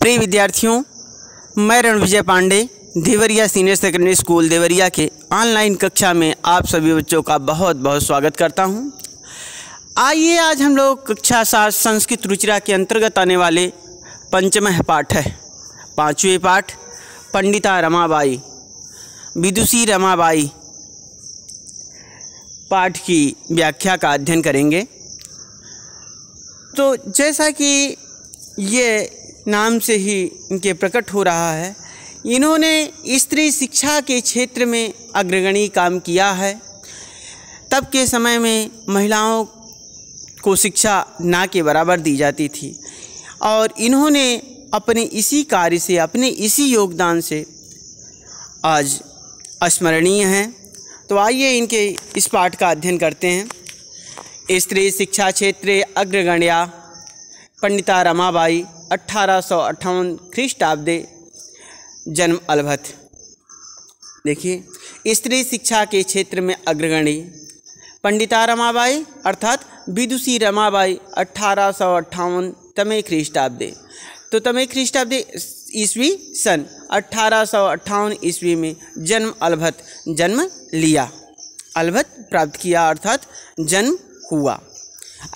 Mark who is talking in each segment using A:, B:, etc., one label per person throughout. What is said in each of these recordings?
A: प्रिय विद्यार्थियों मैं Ran Vijay Pandey Deoria senior secondary school Deoria के ऑनलाइन कक्षा में आप सभी बच्चों का बहुत बहुत स्वागत करता हूं। आइए आज हम लोग कक्षा सात संस्कृत रुचिरा के अंतर्गत आने वाले पंचमह पाठ है पांचवें पाठ पंडिता रमाबाई विदुषी रमाबाई पाठ की व्याख्या का अध्ययन करेंगे तो जैसा कि ये नाम से ही इनके प्रकट हो रहा है इन्होंने स्त्री शिक्षा के क्षेत्र में अग्रगणी काम किया है तब के समय में महिलाओं को शिक्षा ना के बराबर दी जाती थी और इन्होंने अपने इसी कार्य से अपने इसी योगदान से आज स्मरणीय हैं तो आइए इनके इस पाठ का अध्ययन करते हैं स्त्री शिक्षा क्षेत्र अग्रगण्या पंडिता रमाबाई अट्ठारह सौ अट्ठावन जन्म अलभत देखिए स्त्री शिक्षा के क्षेत्र में अग्रगणी पंडिता रमाबाई अर्थात विदुषी रमाबाई अट्ठारह सौ अट्ठावन तमे ख्रीष्टाब्दे तो तमे ख्रीष्टाब्दे ईस्वी सन अट्ठारह सौ अट्ठावन ईस्वी में जन्म अलभत जन्म लिया अलभत प्राप्त किया अर्थात जन्म हुआ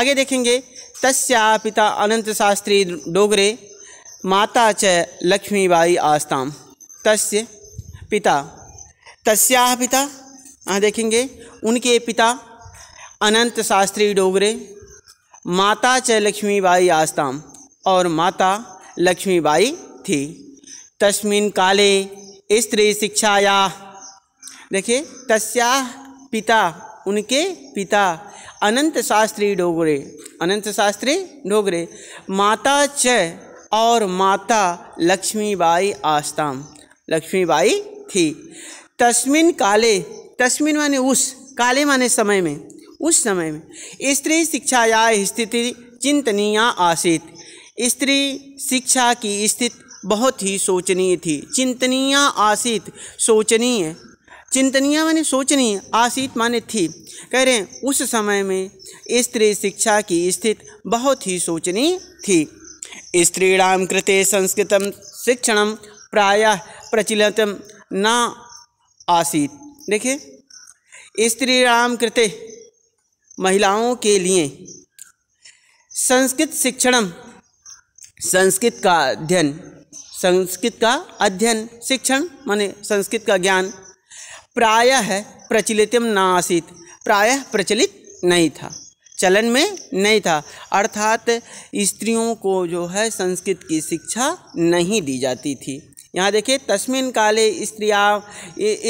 A: आगे देखेंगे तस्या पिता अनंत शास्त्री डोगरे माता च लक्ष्मीबाई आस्ताम तस् पिता तस्या पिता हाँ देखेंगे उनके पिता अनंत शास्त्री डोगरे माता च लक्ष्मीबाई आस्ताम और माता लक्ष्मीबाई थी तस्मिन काले स्त्री शिक्षाया देखिए तस्या पिता उनके पिता अनंत शास्त्री डोगरे अनंत शास्त्री डोगरे माता च और माता लक्ष्मीबाई आस्ताम लक्ष्मीबाई थी तस्मिन काले तस्मिन माने उस काले माने समय में उस समय में स्त्री शिक्षा या स्थिति चिंतनीय आसित स्त्री शिक्षा की स्थिति बहुत ही सोचनीय थी चिंतनीय आसित सोचनीय चिंतनीय माने सोचनीय आसीत माने थी कह रहे हैं उस समय में स्त्री शिक्षा की स्थिति बहुत ही सोचनीय थी स्त्रीणाम कृते संस्कृत शिक्षण प्रायः प्रचलित न आसीत देखिए स्त्रीणाम कृते महिलाओं के लिए संस्कृत शिक्षण संस्कृत का अध्ययन संस्कृत का अध्ययन शिक्षण माने संस्कृत का ज्ञान प्रायः प्रचलितम न आसित प्रायः प्रचलित नहीं था चलन में नहीं था अर्थात स्त्रियों को जो है संस्कृत की शिक्षा नहीं दी जाती थी यहाँ देखिए तस्मिन काले स्त्रिया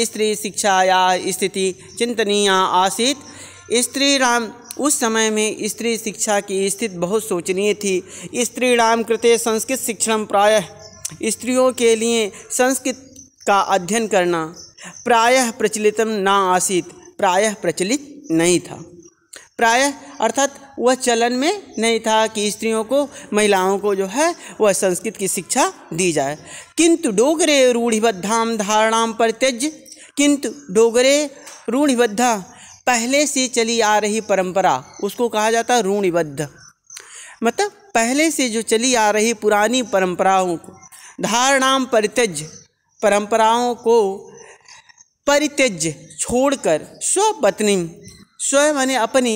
A: स्त्री शिक्षा या स्थिति चिंतनीय आसित स्त्री राम उस समय में स्त्री शिक्षा की स्थिति बहुत शोचनीय थी स्त्री राम कृते संस्कृत शिक्षण प्रायः स्त्रियों के लिए संस्कृत का अध्ययन करना प्रायः प्रचलित ना आसित प्रायः प्रचलित नहीं था प्रायः अर्थात वह चलन में नहीं था कि स्त्रियों को महिलाओं को जो है वह संस्कृत की शिक्षा दी जाए किंतु डोगरे रूढ़िबद्धाम धारणाम परित्यज किंतु डोगरे रूढ़िबद्धा पहले से चली आ रही परंपरा उसको कहा जाता है रूढ़िबद्ध मतलब पहले से जो चली आ रही पुरानी परंपराओं को धारणाम परित्यज परंपराओं को परित्यज्य छोड़कर स्वपत्नी स्वयं माने अपनी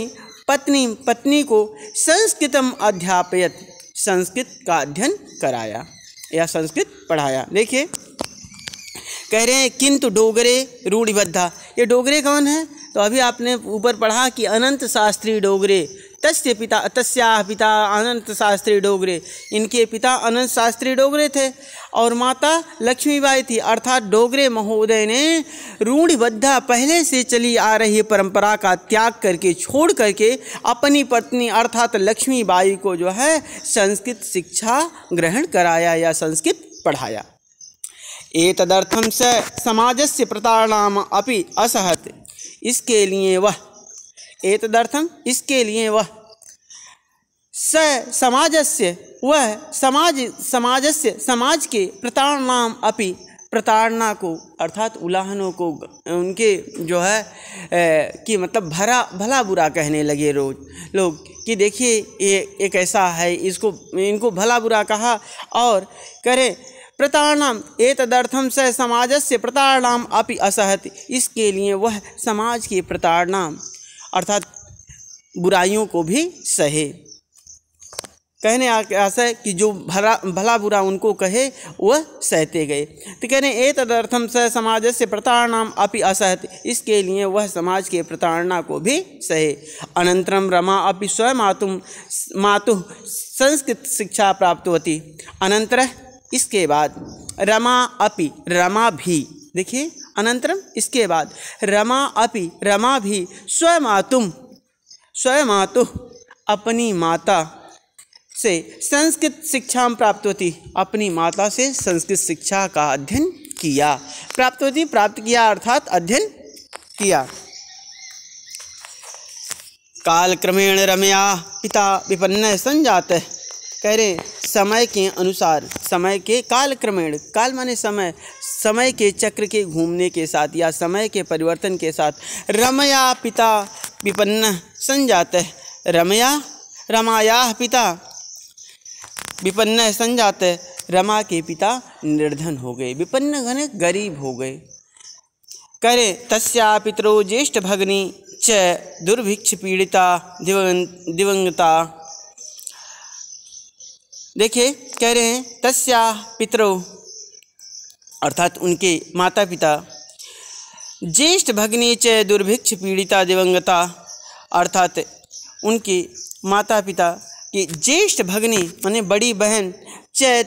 A: पत्नी पत्नी को संस्कृतम अध्यापयत संस्कृत का अध्ययन कराया या संस्कृत पढ़ाया देखिए कह रहे हैं किंतु डोगरे रूढ़िबद्धा ये डोगरे कौन है तो अभी आपने ऊपर पढ़ा कि अनंत शास्त्री डोगरे तस्य पिता तस्या पिता अनंत शास्त्री डोगरे इनके पिता अनंत शास्त्री डोगरे थे और माता लक्ष्मीबाई थी अर्थात डोगरे महोदय ने रूढ़िबद्धा पहले से चली आ रही परंपरा का त्याग करके छोड़ करके अपनी पत्नी अर्थात लक्ष्मीबाई को जो है संस्कृत शिक्षा ग्रहण कराया या संस्कृत पढ़ाया एक तदर्थम स समाज से प्रताड़ना अपि असहत इसके लिए वह एतदर्थम इसके लिए वह स समाजस्य वह समाज समाजस्य समाज के प्रताड़नाम अपि प्रताड़ना को अर्थात उलाहनों को उनके जो है कि मतलब भरा भला बुरा कहने लगे रोज लोग कि देखिए ये एक ऐसा है इसको इनको भला बुरा कहा और करें प्रताड़नाम तदर्थम स समाजस्य प्रताड़नाम अपि असहत इसके लिए वह समाज की प्रताड़ना अर्थात बुराइयों को भी सहे कहने आशा है कि जो भला भला बुरा उनको कहे वह सहते गए तो कह रहे ए तदर्थम स समाज से प्रताड़ना अपि असहत इसके लिए वह समाज के प्रताड़ना को भी सहे अनंतरम रमा अपि स्वयं मातु मातु संस्कृत शिक्षा प्राप्त होती अनंतर इसके बाद रमा अपि रमा भी देखिए अनंतरम इसके बाद रमा अपि रमा भी स्वमातुम स्वमातु अपनी माता से संस्कृत शिक्षा प्राप्त होती अपनी माता से संस्कृत शिक्षा का अध्ययन किया प्राप्त होती प्राप्त किया अर्थात अध्ययन किया कालक्रमेण रमया पिता विपन्न संजात कह रहे समय के अनुसार समय के काल क्रमेण काल माने समय समय के चक्र के घूमने के साथ या समय के परिवर्तन के साथ रमया पिता विपन्न संजात रमया रमाया पिता विपन्न संजात रमा के पिता निर्धन हो गए विपन्न घने गरीब हो गए करे तस्या पितरो ज्येष्ठ भगनी च दुर्भिक्ष पीड़िता दिवंग दिवंगता देखिए कह रहे हैं तस्या पितरो अर्थात उनके माता पिता ज्येष्ठ भगनी च दुर्भिक्ष पीड़िता दिवंगता अर्थात उनके माता पिता की ज्येष्ठ भगनी मानी बड़ी बहन च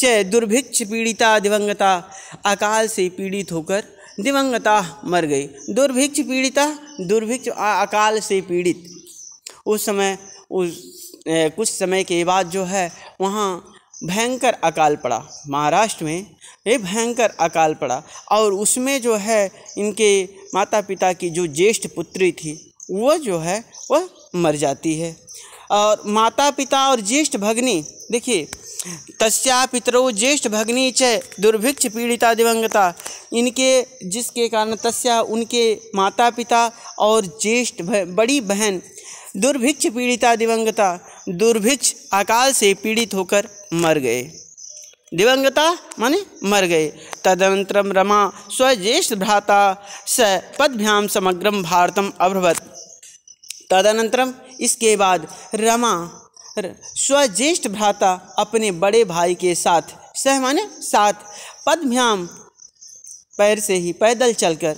A: च दुर्भिक्ष पीड़िता दिवंगता अकाल से पीड़ित होकर दिवंगता मर गई दुर्भिक्ष पीड़िता दुर्भिक्ष अकाल से पीड़ित उस समय उस कुछ समय के बाद जो है वहाँ भयंकर अकाल पड़ा महाराष्ट्र में ये भयंकर अकाल पड़ा और उसमें जो है इनके माता पिता की जो ज्येष्ठ पुत्री थी वह जो है वह मर जाती है और माता पिता और ज्येष्ठ भगनी देखिए तस्या पितरो ज्येष्ठ भगनी च दुर्भिक्ष पीड़िता दिवंगता इनके जिसके कारण तस्या उनके माता पिता और ज्येष्ठ बड़ी बहन दुर्भिक्ष पीड़िता दिवंगता दुर्भिक्ष अकाल से पीड़ित होकर मर गए दिवंगता माने मर गए तदनंतर रमा स्वज्येष्ठ भ्राता स पदभ्याम समग्रम भारतम अभ्रवत तदनंतरम इसके बाद रमा स्वज्येष्ठ भ्राता अपने बड़े भाई के साथ सह माने साथ पदभ्याम पैर से ही पैदल चलकर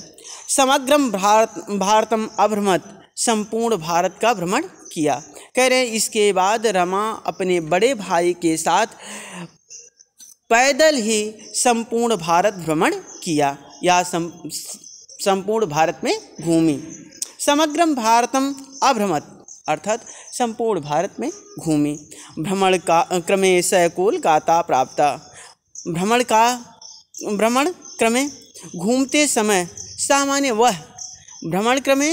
A: समग्रम भारत भारतम अभ्रमत संपूर्ण भारत का भ्रमण किया कह रहे इसके बाद रमा अपने बड़े भाई के साथ पैदल ही संपूर्ण भारत भ्रमण किया या संपूर्ण भारत में घूमी समग्रम भारतम अभ्रमत अर्थात संपूर्ण भारत में घूमी भ्रमण का क्रमे सैकुल गाता प्राप्त भ्रमण का भ्रमण क्रमे घूमते समय सामान्य वह भ्रमण क्रमे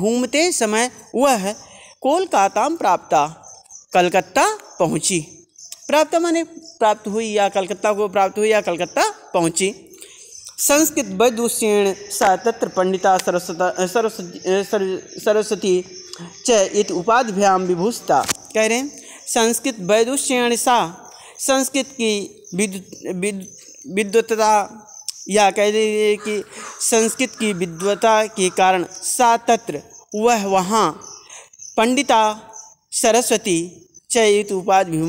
A: घूमते समय वह कोलकाता प्राप्त कलकत्ता पहुंची प्राप्त माने प्राप्त हुई या कलकत्ता को प्राप्त हुई या कलकत्ता पहुंची संस्कृत वैदुषेण सा तत्र पंडिता सरस्वता सरस्वती सरस्वती च इत उपाधिभ्याम विभूषता कह रहे हैं संस्कृत वैदुषेण सा संस्कृत की विद्वत्ता या कह दीजिए कि संस्कृत की विद्वता के कारण सा तत्र वह वहाँ पंडिता सरस्वती चयित उपाधि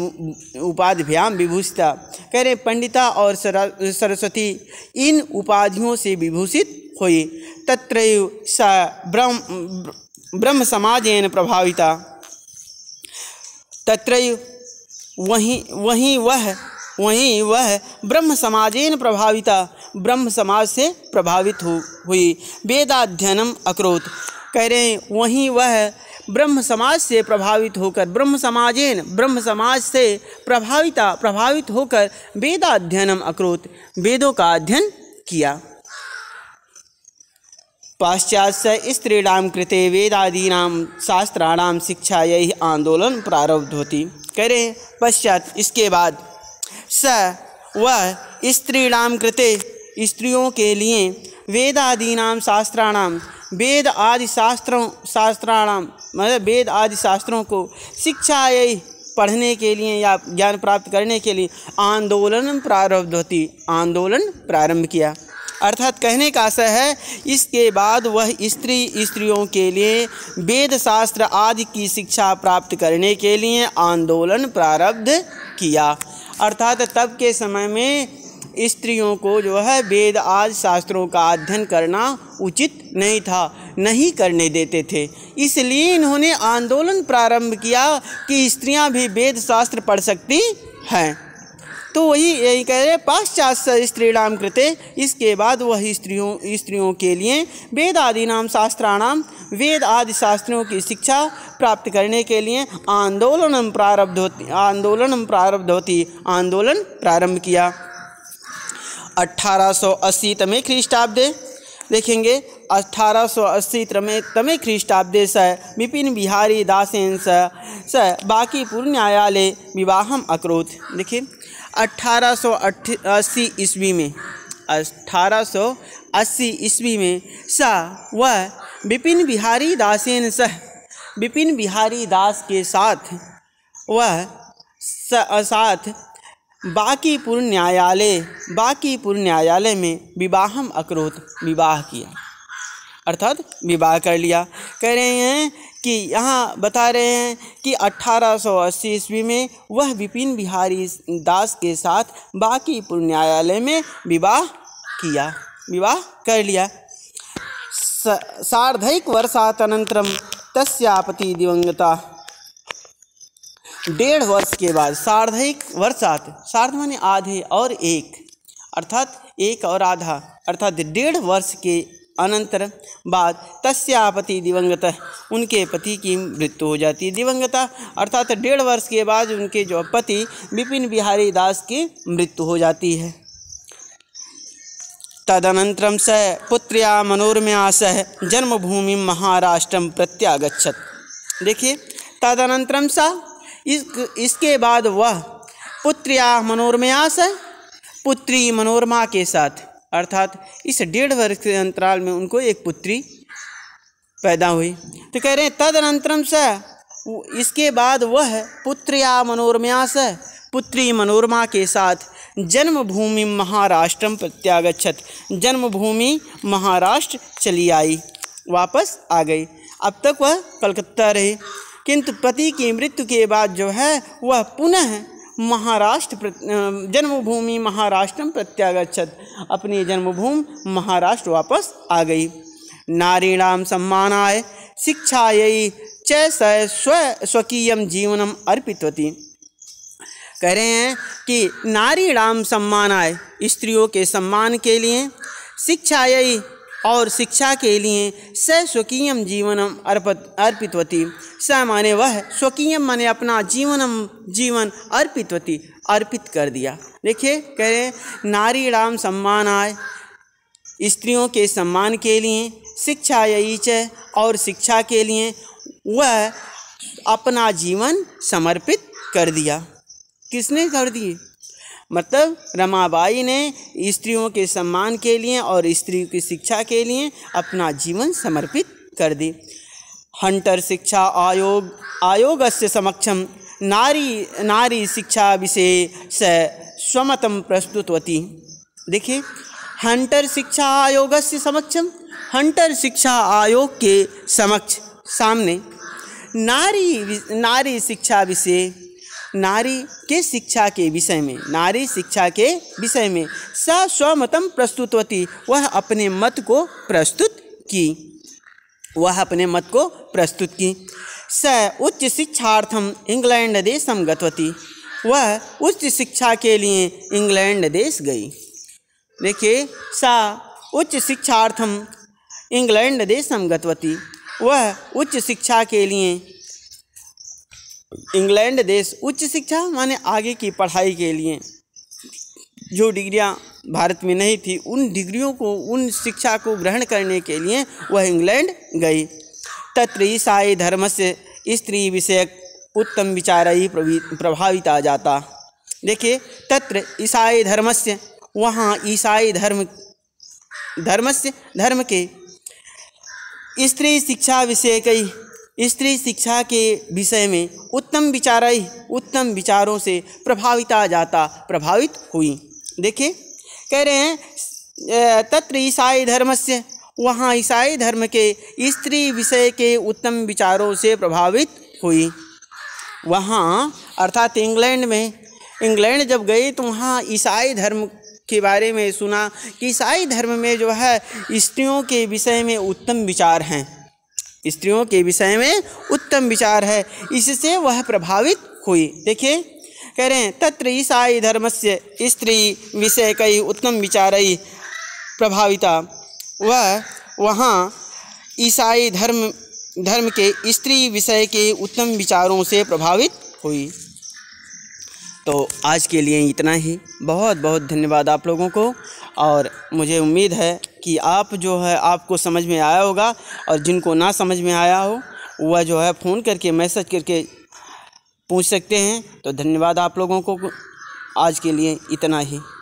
A: उपाधिभ्याम विभूषिता कह रहे पंडिता और सरस्वती इन उपाधियों से विभूषित हुई तत्र स ब्रह्म ब्रह्म समाजेन प्रभाविता तत्र वहीं वहीं वह वहीं वह ब्रह्म समाजेन प्रभाविता ब्रह्म समाज से प्रभावित हो हुई वेदाध्ययनम अक्रोत कह रहे वहीं वह ब्रह्म समाज से प्रभावित होकर ब्रह्म समाजेन ब्रह्म समाज से प्रभाविता प्रभावित होकर वेदाध्ययनम अक्रोत वेदों का अध्ययन किया पाश्चात पाश्चात्य स्त्रीणाम कृते वेदादीना शास्त्राणाम शिक्षा यही आंदोलन प्रारब्ध होती कह रहे पश्चात इसके बाद स वह स्त्रीणाम कृते स्त्रियों के लिए वेदादीनाम शास्त्राणाम वेद आदि शास्त्रों शास्त्राणाम मतलब वेद आदि शास्त्रों को शिक्षा यही पढ़ने के लिए या ज्ञान प्राप्त करने के लिए आंदोलन प्रारब्ध होती आंदोलन प्रारंभ किया अर्थात कहने का आशय है इसके बाद वह स्त्री स्त्रियों के लिए वेद शास्त्र आदि की शिक्षा प्राप्त करने के लिए आंदोलन प्रारब्ध किया अर्थात तब के समय में स्त्रियों को जो है वेद आदि शास्त्रों का अध्ययन करना उचित नहीं था नहीं करने देते थे इसलिए इन्होंने आंदोलन प्रारंभ किया कि स्त्रियां भी वेद शास्त्र पढ़ सकती हैं तो वही यही कह रहे पाश्चात्य नाम कृते इसके बाद वह स्त्रियों स्त्रियों के लिए वेद आदि नाम शास्त्राणाम वेद आदि शास्त्रों की शिक्षा प्राप्त करने के लिए आंदोलन प्रारब्ध होती आंदोलन प्रारब्ध होती आंदोलन प्रारंभ किया 1880 तमें ख्रीष्टाब्दे देखेंगे अठारह सौ अस्सी तमे ख्रीष्टाब्दे स विपिन बिहारी दासेन स स बाकीपुर न्यायालय विवाहम अकरोत देखिए अठारह सौ अस्सी ईस्वी में अठारह सौ अस्सी ईस्वी में स वह विपिन बिहारी दासेन सह विपिन बिहारी दास के साथ वह साथ बाकीपुर न्यायालय बाकीपुर न्यायालय में विवाहम अक्रोत विवाह किया अर्थात विवाह कर लिया कह रहे हैं कि यहाँ बता रहे हैं कि 1880 ईस्वी में वह विपिन बिहारी दास के साथ बाकी न्यायालय में विवाह किया विवाह कर लिया सार्धकवर्षातनंतरम तस्यापति दिवंगता डेढ़ वर्ष के बाद सार्धक वर्षात सार्ध माने आधे और एक अर्थात एक और आधा अर्थात डेढ़ वर्ष के अनंतर बाद तस्यापति दिवंगत उनके पति की मृत्यु हो जाती है दिवंगता अर्थात डेढ़ वर्ष के बाद उनके जो पति विपिन बिहारी दास की मृत्यु हो जाती है तदनंतरम स पुत्र्या मनोरम्या सह जन्मभूमि महाराष्ट्र प्रत्यागछत देखिए तदनंतर स इस इसके बाद वह पुत्र्या मनोरम्या सह पुत्री मनोरमा के साथ अर्थात इस डेढ़ वर्ष के अंतराल में उनको एक पुत्री पैदा हुई तो कह रहे हैं तद अंतरम स इसके बाद वह पुत्र या मनोरम्या स पुत्री मनोरमा के साथ जन्मभूमि महाराष्ट्र प्रत्यागछत जन्मभूमि महाराष्ट्र चली आई वापस आ गई अब तक वह कलकत्ता रही किंतु पति की मृत्यु के बाद जो है वह पुनः महाराष्ट्र जन्मभूमि महाराष्ट्रम प्रत्यागछत अपनी जन्मभूमि महाराष्ट्र वापस आ गई नारीणाम सम्मानाय शिक्षायी च स्व स्वकीय जीवनम अर्पितवती कह रहे हैं कि नारीणाम आए स्त्रियों के सम्मान के लिए शिक्षा यही और शिक्षा के लिए स स्वकीय जीवनम अर्पित अर्पितवती स माने वह स्वकीय माने अपना जीवनम जीवन अर्पितवती अर्पित कर दिया देखिए कह रहे नारी राम सम्मान आय स्त्रियों के सम्मान के लिए शिक्षा यीच और शिक्षा के लिए वह अपना जीवन समर्पित कर दिया किसने कर दिए मतलब रमाबाई ने स्त्रियों के सम्मान के लिए और स्त्रियों की शिक्षा के लिए अपना जीवन समर्पित कर दी हंटर शिक्षा आयोग आयोग से समक्षम नारी नारी शिक्षा विषय से स्वमतम प्रस्तुतवती देखिए हंटर शिक्षा आयोग से समक्षम हंटर शिक्षा आयोग के समक्ष सामने नारी नारी शिक्षा विषय नारी के शिक्षा के विषय में नारी शिक्षा के विषय में स स्वमतम प्रस्तुतवती वह अपने मत को प्रस्तुत की वह अपने मत को प्रस्तुत की स उच्च शिक्षार्थम इंग्लैंड देशम गतवती वह उच्च शिक्षा के लिए इंग्लैंड देश गई देखिए सा उच्च शिक्षार्थम इंग्लैंड देशम गतवती वह उच्च शिक्षा के लिए इंग्लैंड देश उच्च शिक्षा माने आगे की पढ़ाई के लिए जो डिग्रियां भारत में नहीं थी उन डिग्रियों को उन शिक्षा को ग्रहण करने के लिए वह इंग्लैंड गई तत्र ईसाई धर्म से स्त्री विषयक उत्तम विचार ही प्रभावित आ जाता देखिए तत्र ईसाई धर्म से वहाँ ईसाई धर्म धर्म से धर्म के स्त्री शिक्षा विषय कई स्त्री शिक्षा के विषय में उत्तम विचाराई उत्तम विचारों से प्रभाविता जाता प्रभावित हुई देखिए कह रहे हैं तत्र ईसाई धर्म से वहाँ ईसाई धर्म के स्त्री विषय के उत्तम विचारों से प्रभावित हुई वहाँ अर्थात इंग्लैंड में इंग्लैंड जब गई तो वहाँ ईसाई धर्म के बारे में सुना कि ईसाई धर्म में जो है स्त्रियों के विषय में उत्तम विचार हैं स्त्रियों के विषय में उत्तम विचार है इससे वह प्रभावित हुई देखिए कह रहे हैं तत्र ईसाई धर्म से स्त्री विषय कई उत्तम विचार प्रभाविता वह वहाँ ईसाई धर्म धर्म के स्त्री विषय के उत्तम विचारों से प्रभावित हुई तो आज के लिए इतना ही बहुत बहुत धन्यवाद आप लोगों को और मुझे उम्मीद है कि आप जो है आपको समझ में आया होगा और जिनको ना समझ में आया हो वह जो है फ़ोन करके मैसेज करके पूछ सकते हैं तो धन्यवाद आप लोगों को आज के लिए इतना ही